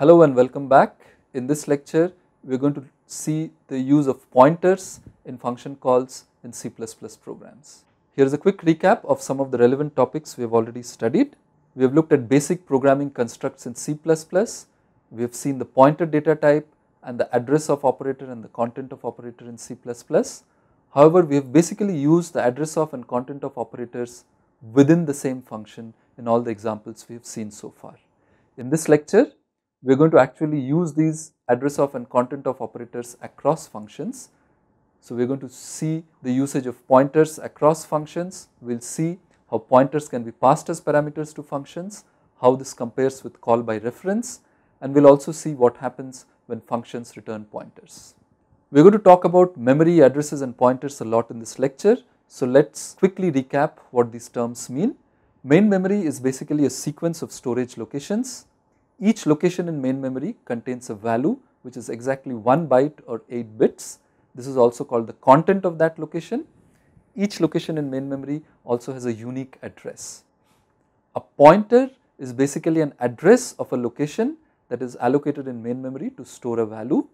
Hello and welcome back. In this lecture, we are going to see the use of pointers in function calls in C++ programs. Here is a quick recap of some of the relevant topics we have already studied. We have looked at basic programming constructs in C++. We have seen the pointer data type and the address of operator and the content of operator in C++. However, we have basically used the address of and content of operators within the same function in all the examples we have seen so far. In this lecture, we are going to actually use these address of and content of operators across functions. So, we are going to see the usage of pointers across functions, we will see how pointers can be passed as parameters to functions, how this compares with call by reference and we will also see what happens when functions return pointers. We are going to talk about memory addresses and pointers a lot in this lecture. So, let us quickly recap what these terms mean. Main memory is basically a sequence of storage locations each location in main memory contains a value which is exactly 1 byte or 8 bits. This is also called the content of that location. Each location in main memory also has a unique address. A pointer is basically an address of a location that is allocated in main memory to store a value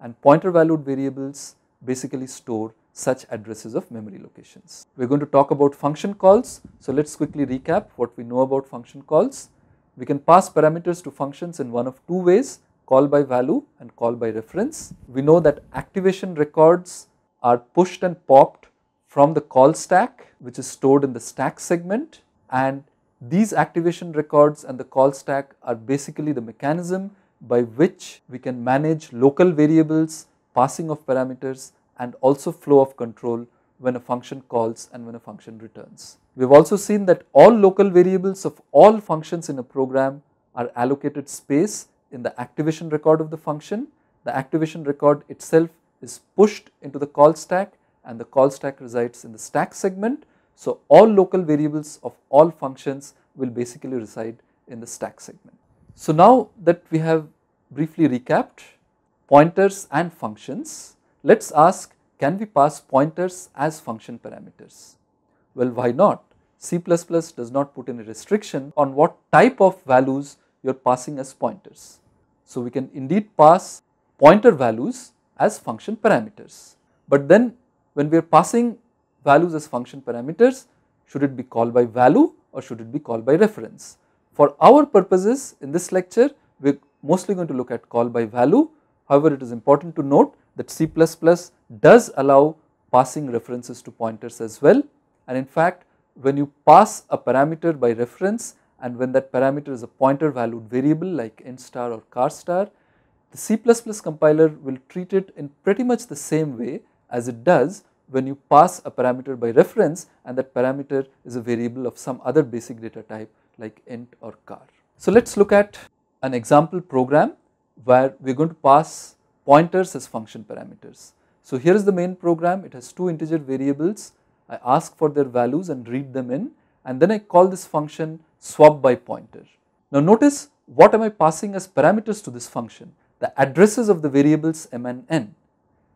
and pointer valued variables basically store such addresses of memory locations. We are going to talk about function calls. So, let us quickly recap what we know about function calls. We can pass parameters to functions in one of two ways, call by value and call by reference. We know that activation records are pushed and popped from the call stack which is stored in the stack segment and these activation records and the call stack are basically the mechanism by which we can manage local variables, passing of parameters and also flow of control when a function calls and when a function returns. We have also seen that all local variables of all functions in a program are allocated space in the activation record of the function. The activation record itself is pushed into the call stack and the call stack resides in the stack segment. So, all local variables of all functions will basically reside in the stack segment. So, now that we have briefly recapped pointers and functions, let us ask can we pass pointers as function parameters? Well, why not? C++ does not put any restriction on what type of values you are passing as pointers. So, we can indeed pass pointer values as function parameters. But then when we are passing values as function parameters, should it be called by value or should it be called by reference? For our purposes in this lecture, we are mostly going to look at call by value. However, it is important to note that C++ does allow passing references to pointers as well and in fact when you pass a parameter by reference and when that parameter is a pointer valued variable like n star or car star, the C++ compiler will treat it in pretty much the same way as it does when you pass a parameter by reference and that parameter is a variable of some other basic data type like int or car. So, let us look at an example program where we are going to pass pointers as function parameters. So here is the main program, it has two integer variables, I ask for their values and read them in and then I call this function swap by pointer. Now notice what am I passing as parameters to this function, the addresses of the variables m and n.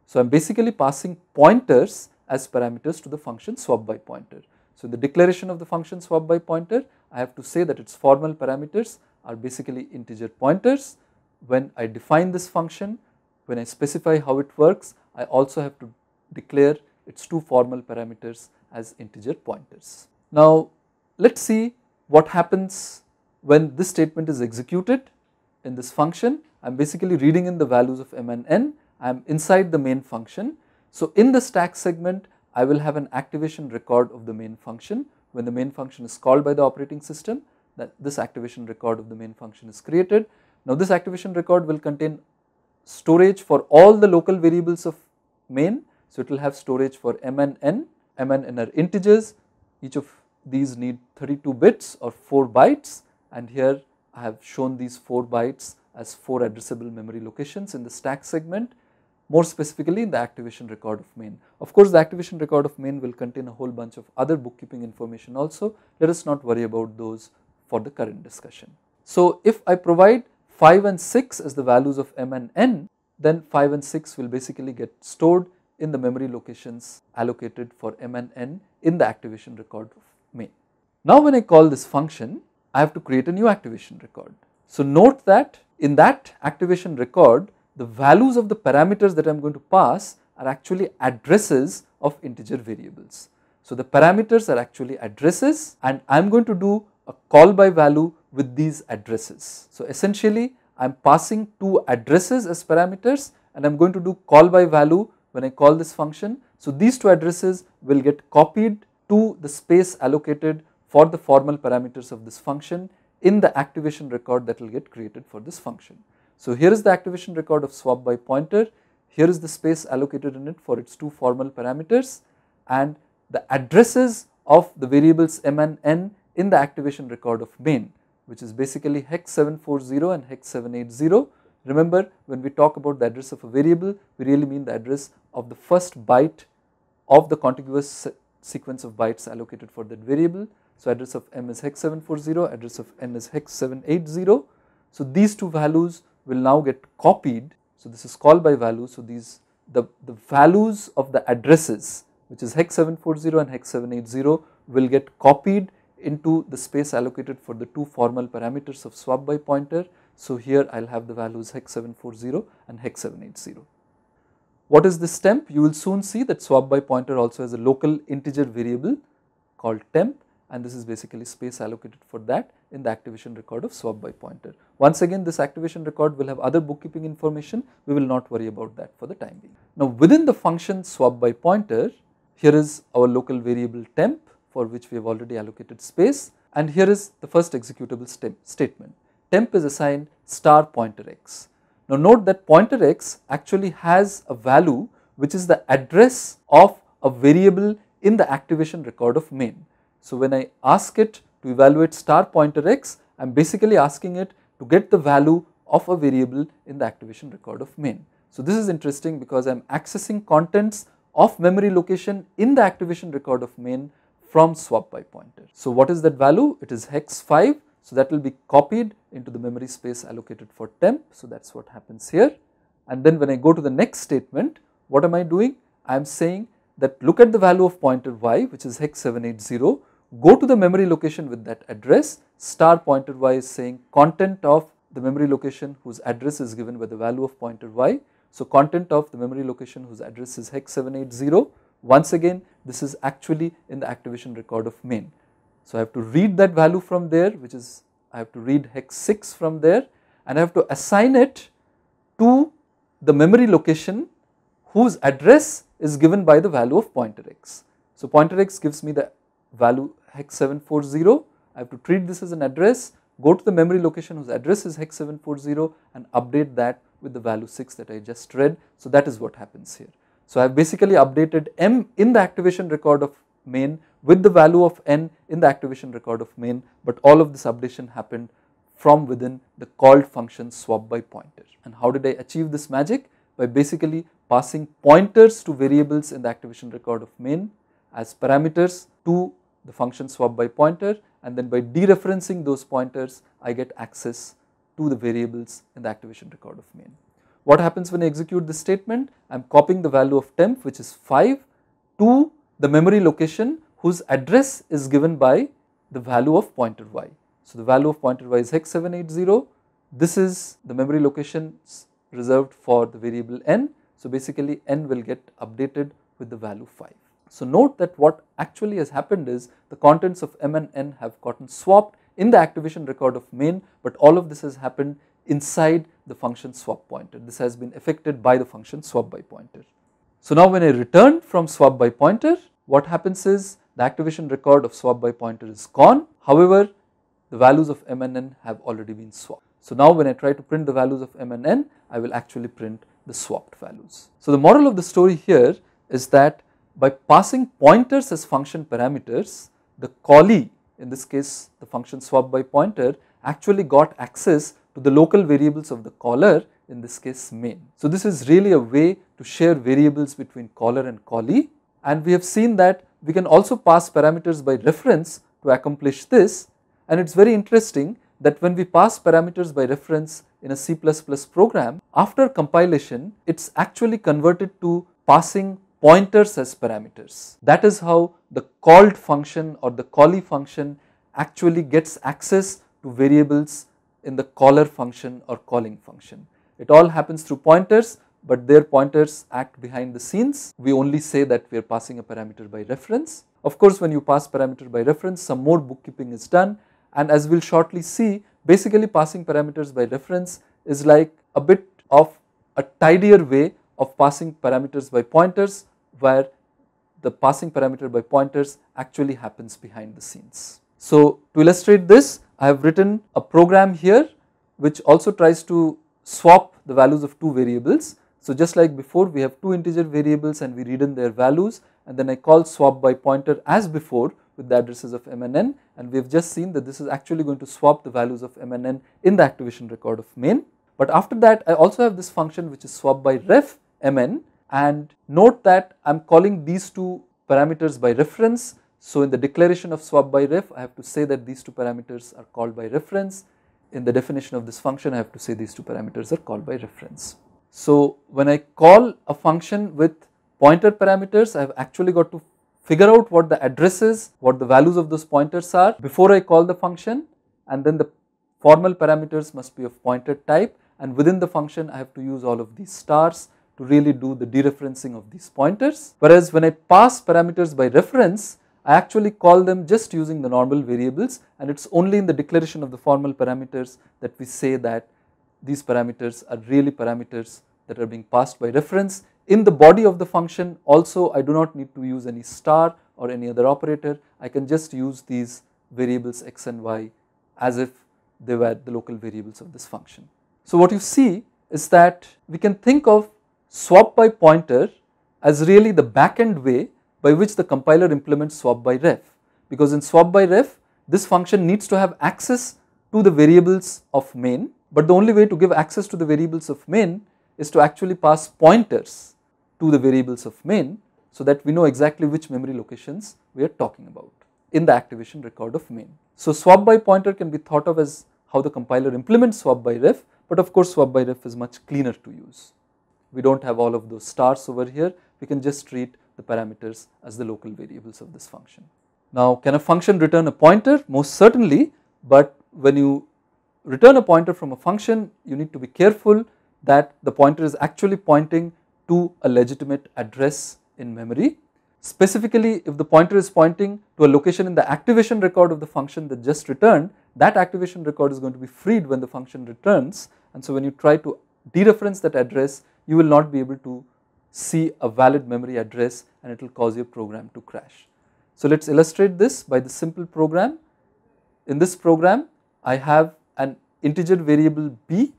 So I am basically passing pointers as parameters to the function swap by pointer. So in the declaration of the function swap by pointer, I have to say that its formal parameters are basically integer pointers. When I define this function, when I specify how it works, I also have to declare its two formal parameters as integer pointers. Now, let us see what happens when this statement is executed in this function. I am basically reading in the values of m and n. I am inside the main function. So, in the stack segment, I will have an activation record of the main function. When the main function is called by the operating system, that this activation record of the main function is created. Now, this activation record will contain storage for all the local variables of main. So, it will have storage for m and n, m and n are integers, each of these need 32 bits or 4 bytes and here I have shown these 4 bytes as 4 addressable memory locations in the stack segment more specifically in the activation record of main. Of course, the activation record of main will contain a whole bunch of other bookkeeping information also, let us not worry about those for the current discussion. So, if I provide 5 and 6 as the values of m and n, then 5 and 6 will basically get stored in the memory locations allocated for m and n in the activation record of main. Now when I call this function, I have to create a new activation record. So note that in that activation record, the values of the parameters that I am going to pass are actually addresses of integer variables. So the parameters are actually addresses and I am going to do a call by value with these addresses. So, essentially I am passing two addresses as parameters and I am going to do call by value when I call this function. So, these two addresses will get copied to the space allocated for the formal parameters of this function in the activation record that will get created for this function. So, here is the activation record of swap by pointer, here is the space allocated in it for its two formal parameters and the addresses of the variables m and n in the activation record of main which is basically hex 740 and hex 780. Remember when we talk about the address of a variable, we really mean the address of the first byte of the contiguous se sequence of bytes allocated for that variable. So, address of m is hex 740, address of n is hex 780. So, these two values will now get copied. So, this is called by value. So, these the, the values of the addresses which is hex 740 and hex 780 will get copied into the space allocated for the two formal parameters of swap by pointer. So here I will have the values hex 740 and hex 780. What is this temp? You will soon see that swap by pointer also has a local integer variable called temp and this is basically space allocated for that in the activation record of swap by pointer. Once again this activation record will have other bookkeeping information, we will not worry about that for the time being. Now within the function swap by pointer, here is our local variable temp for which we have already allocated space. And here is the first executable statement. Temp is assigned star pointer x. Now note that pointer x actually has a value which is the address of a variable in the activation record of main. So when I ask it to evaluate star pointer x, I am basically asking it to get the value of a variable in the activation record of main. So this is interesting because I am accessing contents of memory location in the activation record of main from swap by pointer. So what is that value? It is hex 5. So that will be copied into the memory space allocated for temp. So that is what happens here. And then when I go to the next statement, what am I doing? I am saying that look at the value of pointer y which is hex 780, go to the memory location with that address, star pointer y is saying content of the memory location whose address is given by the value of pointer y. So content of the memory location whose address is hex 780 once again, this is actually in the activation record of main. So, I have to read that value from there which is I have to read hex 6 from there and I have to assign it to the memory location whose address is given by the value of pointer x. So, pointer x gives me the value hex 740, I have to treat this as an address, go to the memory location whose address is hex 740 and update that with the value 6 that I just read. So, that is what happens here. So I have basically updated m in the activation record of main with the value of n in the activation record of main but all of this updation happened from within the called function swap by pointer. And how did I achieve this magic? By basically passing pointers to variables in the activation record of main as parameters to the function swap by pointer and then by dereferencing those pointers I get access to the variables in the activation record of main. What happens when I execute this statement? I am copying the value of temp which is 5 to the memory location whose address is given by the value of pointer y. So, the value of pointer y is hex 780. This is the memory location reserved for the variable n. So, basically n will get updated with the value 5. So, note that what actually has happened is the contents of m and n have gotten swapped in the activation record of main, but all of this has happened inside the function swap pointer. This has been affected by the function swap by pointer. So now when I return from swap by pointer, what happens is the activation record of swap by pointer is gone. However, the values of m and n have already been swapped. So now when I try to print the values of m and n, I will actually print the swapped values. So the moral of the story here is that by passing pointers as function parameters, the callee in this case the function swap by pointer actually got access to the local variables of the caller, in this case main. So this is really a way to share variables between caller and callee and we have seen that we can also pass parameters by reference to accomplish this and it is very interesting that when we pass parameters by reference in a C++ program, after compilation it is actually converted to passing pointers as parameters. That is how the called function or the callee function actually gets access to variables in the caller function or calling function. It all happens through pointers, but their pointers act behind the scenes. We only say that we are passing a parameter by reference. Of course, when you pass parameter by reference, some more bookkeeping is done. And as we will shortly see, basically passing parameters by reference is like a bit of a tidier way of passing parameters by pointers where the passing parameter by pointers actually happens behind the scenes. So, to illustrate this, I have written a program here which also tries to swap the values of two variables. So, just like before we have two integer variables and we read in their values and then I call swap by pointer as before with the addresses of m and n and we have just seen that this is actually going to swap the values of m and n in the activation record of main. But after that I also have this function which is swap by ref mn and note that I am calling these two parameters by reference so in the declaration of swap by ref, I have to say that these two parameters are called by reference. In the definition of this function, I have to say these two parameters are called by reference. So when I call a function with pointer parameters, I have actually got to figure out what the address is, what the values of those pointers are before I call the function and then the formal parameters must be of pointer type and within the function I have to use all of these stars to really do the dereferencing of these pointers. Whereas when I pass parameters by reference, I actually call them just using the normal variables and it is only in the declaration of the formal parameters that we say that these parameters are really parameters that are being passed by reference. In the body of the function also I do not need to use any star or any other operator, I can just use these variables x and y as if they were the local variables of this function. So what you see is that we can think of swap by pointer as really the back end way by which the compiler implements swap by ref because in swap by ref this function needs to have access to the variables of main but the only way to give access to the variables of main is to actually pass pointers to the variables of main so that we know exactly which memory locations we are talking about in the activation record of main. So, swap by pointer can be thought of as how the compiler implements swap by ref but of course swap by ref is much cleaner to use. We do not have all of those stars over here, we can just treat the parameters as the local variables of this function. Now can a function return a pointer? Most certainly but when you return a pointer from a function you need to be careful that the pointer is actually pointing to a legitimate address in memory. Specifically if the pointer is pointing to a location in the activation record of the function that just returned that activation record is going to be freed when the function returns and so when you try to dereference that address you will not be able to see a valid memory address and it will cause your program to crash. So let us illustrate this by the simple program. In this program I have an integer variable b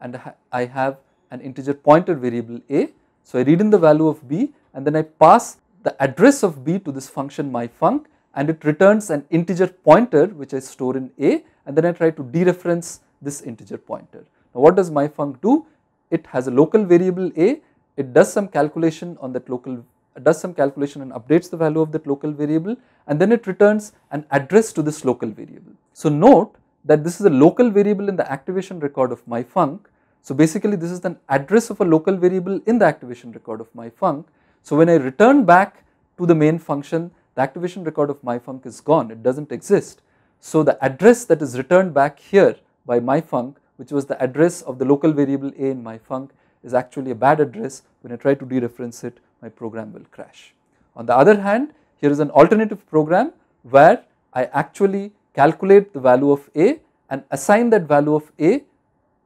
and I have an integer pointer variable a. So I read in the value of b and then I pass the address of b to this function myfunc and it returns an integer pointer which I store in a and then I try to dereference this integer pointer. Now what does myfunc do? It has a local variable a, it does some calculation on that local does some calculation and updates the value of that local variable and then it returns an address to this local variable. So, note that this is a local variable in the activation record of myfunc. So, basically this is an address of a local variable in the activation record of myfunc. So, when I return back to the main function the activation record of myfunc is gone it does not exist. So, the address that is returned back here by myfunc which was the address of the local variable a in myfunc is actually a bad address when I try to dereference it my program will crash. On the other hand, here is an alternative program where I actually calculate the value of A and assign that value of A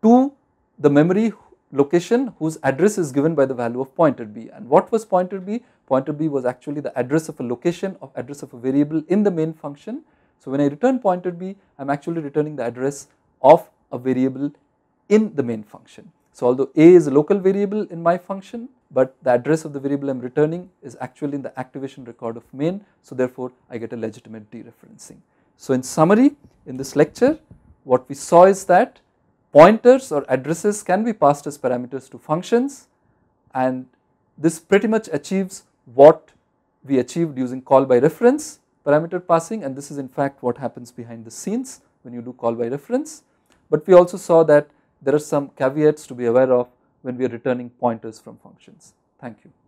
to the memory location whose address is given by the value of pointer B. And what was pointer B? Pointer B was actually the address of a location of address of a variable in the main function. So, when I return pointer B, I am actually returning the address of a variable in the main function. So although A is a local variable in my function, but the address of the variable I am returning is actually in the activation record of main. So therefore, I get a legitimate dereferencing. So in summary, in this lecture, what we saw is that pointers or addresses can be passed as parameters to functions and this pretty much achieves what we achieved using call by reference parameter passing and this is in fact what happens behind the scenes when you do call by reference. But we also saw that there are some caveats to be aware of when we are returning pointers from functions. Thank you.